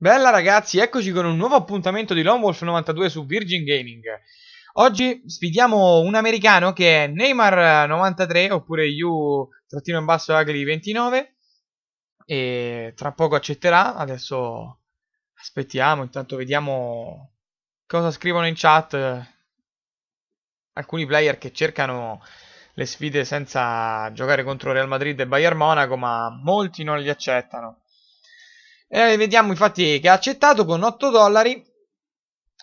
Bella ragazzi, eccoci con un nuovo appuntamento di Lone Wolf 92 su Virgin Gaming. Oggi sfidiamo un americano che è Neymar93 eh, oppure U-Agri29 e tra poco accetterà, adesso aspettiamo, intanto vediamo cosa scrivono in chat eh, alcuni player che cercano le sfide senza giocare contro Real Madrid e Bayern Monaco ma molti non li accettano. Eh, vediamo infatti che ha accettato con 8 dollari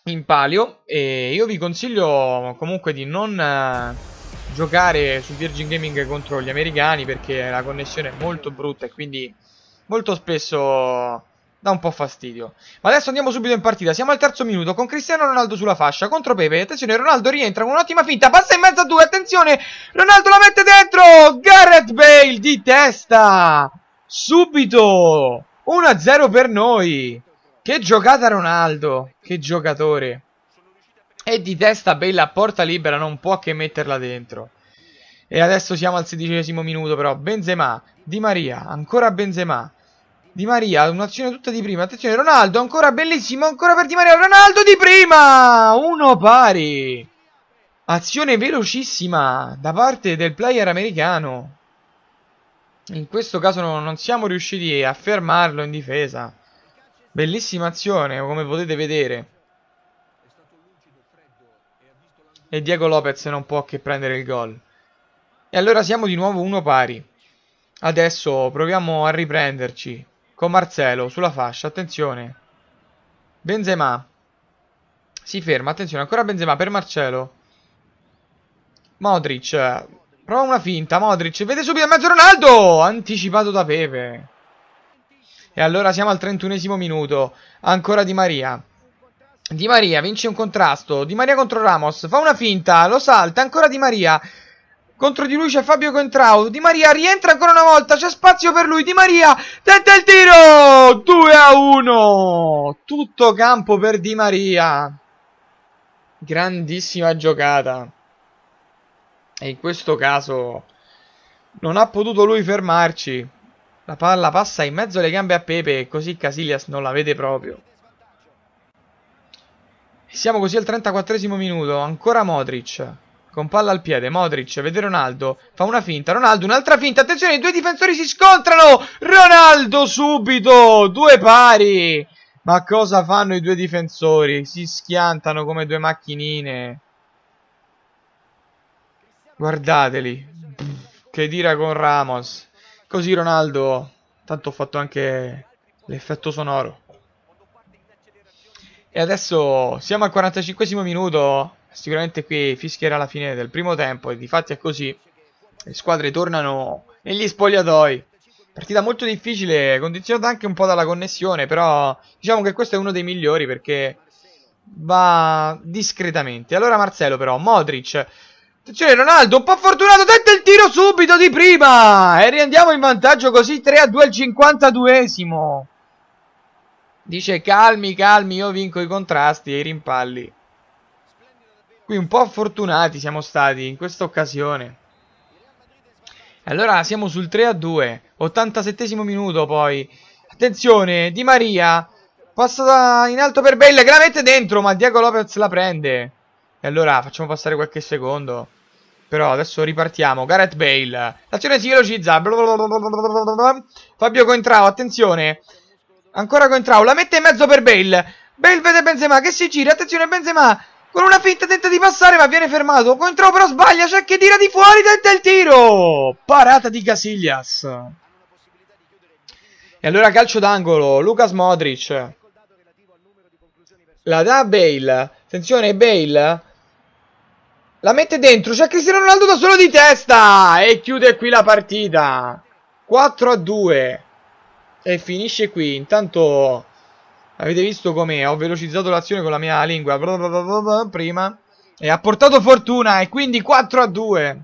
in palio e io vi consiglio comunque di non eh, giocare su Virgin Gaming contro gli americani perché la connessione è molto brutta e quindi molto spesso dà un po' fastidio. Ma adesso andiamo subito in partita. Siamo al terzo minuto con Cristiano Ronaldo sulla fascia contro Pepe. Attenzione, Ronaldo rientra con un'ottima finta. Passa in mezzo a due. Attenzione, Ronaldo la mette dentro. Garrett Bale di testa. Subito. 1-0 per noi. Che giocata Ronaldo. Che giocatore. E di testa Bella a porta libera non può che metterla dentro. E adesso siamo al sedicesimo minuto però. Benzema, Di Maria, ancora Benzema. Di Maria, un'azione tutta di prima. Attenzione, Ronaldo, ancora bellissimo, ancora per Di Maria. Ronaldo di prima! Uno pari. Azione velocissima da parte del player americano. In questo caso no, non siamo riusciti a fermarlo in difesa. Bellissima azione, come potete vedere. E Diego Lopez non può che prendere il gol. E allora siamo di nuovo uno pari. Adesso proviamo a riprenderci. Con Marcelo sulla fascia, attenzione. Benzema. Si ferma, attenzione, ancora Benzema per Marcelo. Modric Prova una finta, Modric. Vede subito a mezzo Ronaldo. Anticipato da Pepe. E allora siamo al 31 minuto. Ancora Di Maria. Di Maria vince un contrasto. Di Maria contro Ramos. Fa una finta. Lo salta. Ancora Di Maria. Contro di lui c'è Fabio Contrao. Di Maria rientra ancora una volta. C'è spazio per lui. Di Maria tenta il tiro. 2 a 1. Tutto campo per Di Maria. Grandissima giocata e in questo caso non ha potuto lui fermarci. La palla passa in mezzo alle gambe a Pepe e così Casillas non la vede proprio. siamo così al 34 minuto, ancora Modric. Con palla al piede, Modric vede Ronaldo, fa una finta, Ronaldo un'altra finta, attenzione i due difensori si scontrano, Ronaldo subito, due pari. Ma cosa fanno i due difensori? Si schiantano come due macchinine. Guardateli. Che dira con Ramos. Così Ronaldo. Tanto ho fatto anche l'effetto sonoro. E adesso siamo al 45 minuto. Sicuramente qui fischierà la fine del primo tempo. E di fatti è così. Le squadre tornano negli spogliatoi. Partita molto difficile, condizionata anche un po' dalla connessione, però diciamo che questo è uno dei migliori perché va discretamente. Allora Marcello però, Modric Attenzione cioè, Ronaldo, un po' fortunato, tenta il tiro subito di prima! E riandiamo in vantaggio così 3 a 2 al 52esimo. Dice calmi, calmi, io vinco i contrasti e i rimpalli. Qui un po' fortunati siamo stati in questa occasione. Allora siamo sul 3 a 2, 87 minuto poi. Attenzione, Di Maria, passa in alto per Bella che la mette dentro, ma Diego Lopez la prende. E allora facciamo passare qualche secondo. Però adesso ripartiamo. Gareth Bale. L'azione si velocizza. Fabio Coentrao, attenzione. Ancora Coentrao, La mette in mezzo per Bale. Bale vede Benzema che si gira. Attenzione Benzema. Con una finta tenta di passare ma viene fermato. Coentrao però sbaglia. C'è che tira di fuori. Tenta il tiro. Parata di Casillas. E allora calcio d'angolo. Lucas Modric. La dà Bale. Attenzione Bale. La mette dentro, c'è Cristiano Ronaldo da solo di testa e chiude qui la partita. 4 a 2 e finisce qui. Intanto avete visto come ho velocizzato l'azione con la mia lingua prima e ha portato fortuna e quindi 4 a 2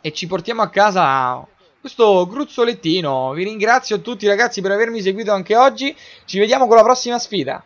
e ci portiamo a casa questo gruzzolettino. Vi ringrazio tutti ragazzi per avermi seguito anche oggi. Ci vediamo con la prossima sfida.